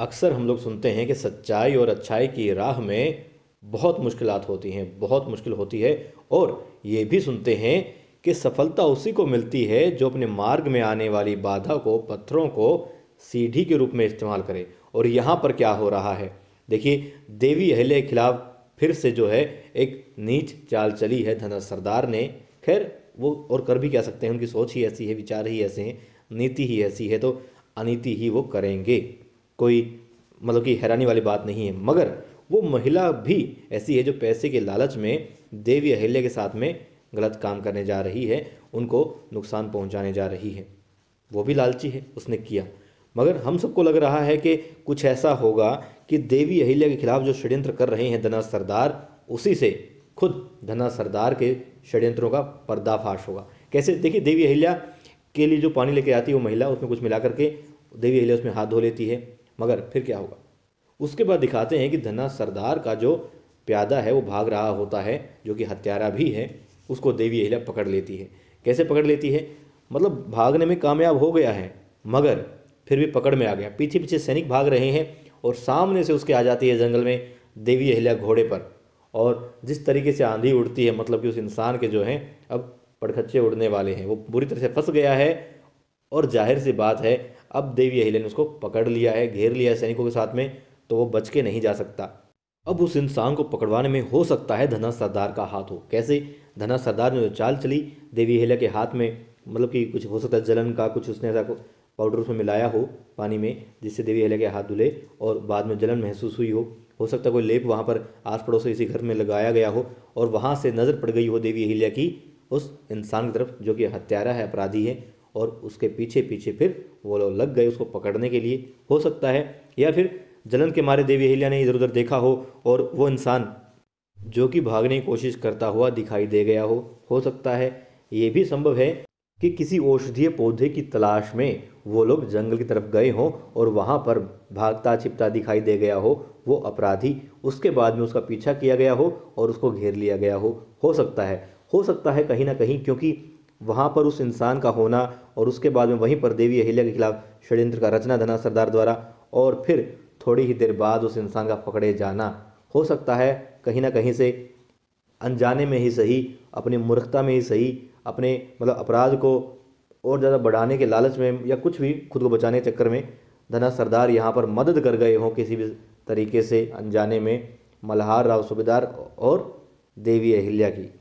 अक्सर हम लोग सुनते हैं कि सच्चाई और अच्छाई की राह में बहुत मुश्किल होती हैं बहुत मुश्किल होती है और ये भी सुनते हैं कि सफलता उसी को मिलती है जो अपने मार्ग में आने वाली बाधा को पत्थरों को सीढ़ी के रूप में इस्तेमाल करे और यहाँ पर क्या हो रहा है देखिए देवी अहले के खिलाफ फिर से जो है एक नीच चाल चली है धनर सरदार ने खैर वो और कर भी कह सकते हैं उनकी सोच ही ऐसी है विचार ही ऐसे हैं नीति ही ऐसी है तो अनिति ही वो करेंगे कोई मतलब कि हैरानी वाली बात नहीं है मगर वो महिला भी ऐसी है जो पैसे के लालच में देवी अहिल्या के साथ में गलत काम करने जा रही है उनको नुकसान पहुंचाने जा रही है वो भी लालची है उसने किया मगर हम सबको लग रहा है कि कुछ ऐसा होगा कि देवी अहिल्या के खिलाफ जो षड्यंत्र कर रहे हैं धना सरदार उसी से खुद धना सरदार के षड्यंत्रों का पर्दाफाश होगा कैसे देखिए देवी अहिल्या के लिए जो पानी लेके आती है वो महिला उसमें कुछ मिला करके देवी अहिल्या उसमें हाथ धो लेती है मगर फिर क्या होगा उसके बाद दिखाते हैं कि धना सरदार का जो प्यादा है वो भाग रहा होता है जो कि हत्यारा भी है उसको देवी अहिल्या पकड़ लेती है कैसे पकड़ लेती है मतलब भागने में कामयाब हो गया है मगर फिर भी पकड़ में आ गया पीछे पीछे सैनिक भाग रहे हैं और सामने से उसके आ जाती है जंगल में देवी अहिल्या घोड़े पर और जिस तरीके से आंधी उड़ती है मतलब कि उस इंसान के जो हैं अब पड़खच्चे उड़ने वाले हैं वो बुरी तरह से फंस गया है और जाहिर सी बात है अब देवी अहिल्या ने उसको पकड़ लिया है घेर लिया है सैनिकों के साथ में तो वो बच के नहीं जा सकता अब उस इंसान को पकड़वाने में हो सकता है धना सरदार का हाथ हो कैसे धना सरदार ने जो तो चाल चली देवी अहिल्या के हाथ में मतलब कि कुछ हो सकता है जलन का कुछ उसने ऐसा पाउडर उसमें मिलाया हो पानी में जिससे देवी अहिल्या के हाथ धुले और बाद में जलन महसूस हुई हो हो सकता है कोई लेप वहाँ पर आस पड़ोस से इसी घर में लगाया गया हो और वहाँ से नज़र पड़ गई हो देवी अहिल्या की उस इंसान की तरफ जो कि हत्यारा है अपराधी है और उसके पीछे पीछे फिर वो लोग लग गए उसको पकड़ने के लिए हो सकता है या फिर जलन के मारे देवी अहिल्या ने इधर उधर देखा हो और वो इंसान जो कि भागने की कोशिश करता हुआ दिखाई दे गया हो हो सकता है ये भी संभव है कि किसी औषधीय पौधे की तलाश में वो लोग जंगल की तरफ गए हों और वहाँ पर भागता छिपता दिखाई दे गया हो वो अपराधी उसके बाद में उसका पीछा किया गया हो और उसको घेर लिया गया हो हो सकता है हो सकता है कहीं ना कहीं क्योंकि वहाँ पर उस इंसान का होना और उसके बाद में वहीं पर देवी अहिल्या के खिलाफ षड्यंत्र का रचना धना सरदार द्वारा और फिर थोड़ी ही देर बाद उस इंसान का पकड़े जाना हो सकता है कहीं ना कहीं से अनजाने में ही सही अपनी मूर्खता में ही सही अपने मतलब अपराध को और ज़्यादा बढ़ाने के लालच में या कुछ भी खुद को बचाने के चक्कर में धना सरदार यहाँ पर मदद कर गए हों किसी भी तरीके से अनजाने में मल्हार राव सूबेदार और देवी अहिल्या की